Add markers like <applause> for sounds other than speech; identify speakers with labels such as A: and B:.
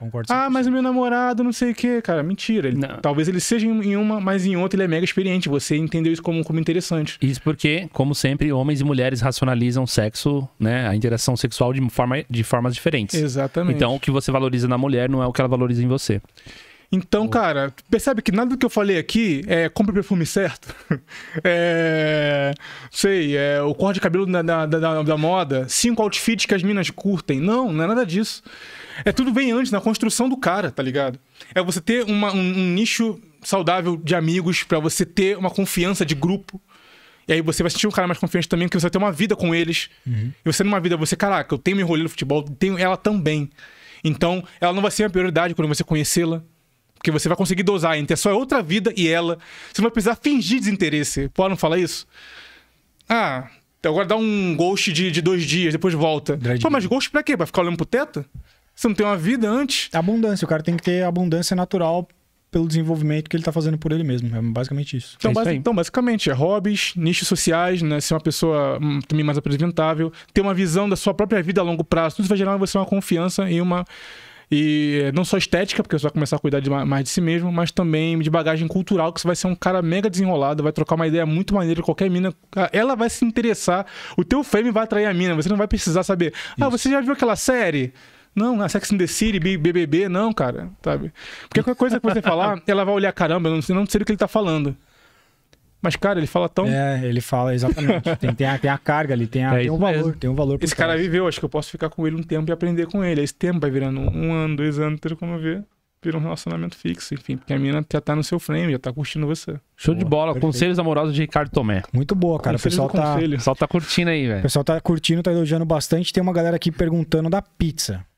A: Concordo. Ah, mas o meu namorado, não sei o quê, cara. Mentira. Ele, não. talvez ele seja em uma, mas em outra ele é mega experiente. Você entendeu isso como, como interessante. Isso porque, como sempre, homens e mulheres racionalizam sexo, né? A interação sexual de, forma, de formas diferentes. Exatamente. Então, o que você valoriza na mulher não é o que ela valoriza em você. Então, cara, percebe que nada do que eu falei aqui é compre perfume certo. <laughs> é. Sei, é o corte de cabelo da, da, da, da moda, cinco outfits que as minas curtem. Não, não é nada disso. É tudo bem antes, na construção do cara, tá ligado? É você ter uma, um, um nicho saudável de amigos, para você ter uma confiança de grupo. E aí você vai sentir um cara mais confiante também, porque você vai ter uma vida com eles. Uhum. E você numa vida, você, caraca, eu tenho meu rolê no futebol, tenho ela também. Então, ela não vai ser a prioridade quando você conhecê-la. Porque você vai conseguir dosar entre a sua outra vida e ela. Você não vai precisar fingir desinteresse. Pode não falar isso? Ah, então agora dá um ghost de, de dois dias, depois volta. Pô, mas ghost pra quê? Pra ficar olhando pro teto? Você não tem uma vida antes? Abundância. O cara tem que ter abundância natural pelo desenvolvimento que ele tá fazendo por ele mesmo. É basicamente isso. Então, é isso basi então basicamente, é hobbies, nichos sociais, né? Ser uma pessoa hum, também mais apresentável, ter uma visão da sua própria vida a longo prazo. Tudo isso vai gerar em você uma confiança e uma e não só estética, porque você vai começar a cuidar de mais de si mesmo, mas também de bagagem cultural, que você vai ser um cara mega desenrolado, vai trocar uma ideia muito maneira com qualquer mina. Ah, ela vai se interessar, o teu frame vai atrair a mina, você não vai precisar saber. Ah, Isso. Ah, você já viu aquela série? Não, a ah, Sex and the City, BBB, não, cara, sabe? Porque qualquer coisa que você falar, <laughs> ela vai olhar, caramba, eu não sei, não sei do que ele tá falando. Mas, cara, ele fala tão. É, ele fala, exatamente. <laughs> tem, tem, a, tem a carga ali, tem, a, é, tem um valor, tem um valor. Esse cara viveu, acho que eu posso ficar com ele um tempo e aprender com ele. Esse tempo vai virando um ano, dois anos, ter como ver vira um relacionamento fixo, enfim, porque a mina já tá no seu frame, já tá curtindo você. Show boa, de bola, perfeito. conselhos amorosos de Ricardo Tomé. Muito boa, cara. o pessoal tá... pessoal tá curtindo aí, velho. O pessoal tá curtindo, tá elogiando bastante. Tem uma galera aqui perguntando da pizza.